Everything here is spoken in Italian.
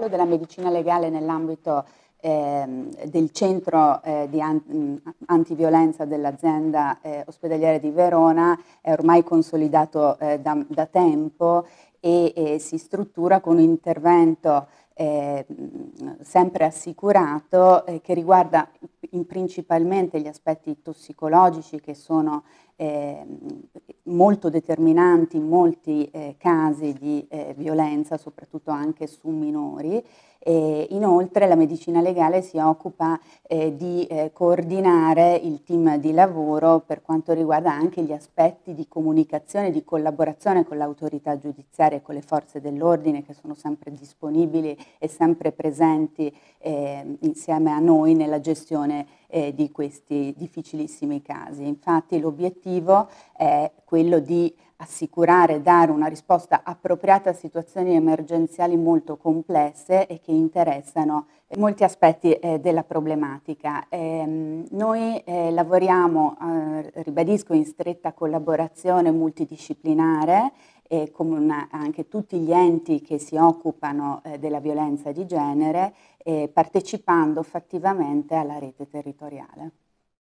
ruolo della medicina legale nell'ambito eh, del centro eh, di an- mm, antiviolenza dell'azienda eh, ospedaliera di Verona è ormai consolidato eh, da, da, tempo e, e, si struttura con un intervento eh, mm, sempre assicurato eh, che riguarda principalmente gli aspetti tossicologici che sono eh, molto determinanti in molti eh, casi di eh, violenza, soprattutto anche su minori. Inoltre la medicina legale si occupa eh, di eh, coordinare il team di lavoro per quanto riguarda anche gli aspetti di comunicazione, di collaborazione con l'autorità giudiziaria e con le forze dell'ordine che sono sempre disponibili e sempre presenti eh, insieme a noi nella gestione eh, di questi difficilissimi casi. Infatti l'obiettivo è quello di assicurare, dare una risposta appropriata a situazioni emergenziali molto complesse e che interessano molti aspetti eh, della problematica. Eh, noi eh, lavoriamo, eh, ribadisco, in stretta collaborazione multidisciplinare e una, anche tutti gli enti che si occupano eh, della violenza di genere, eh, partecipando fattivamente alla rete territoriale.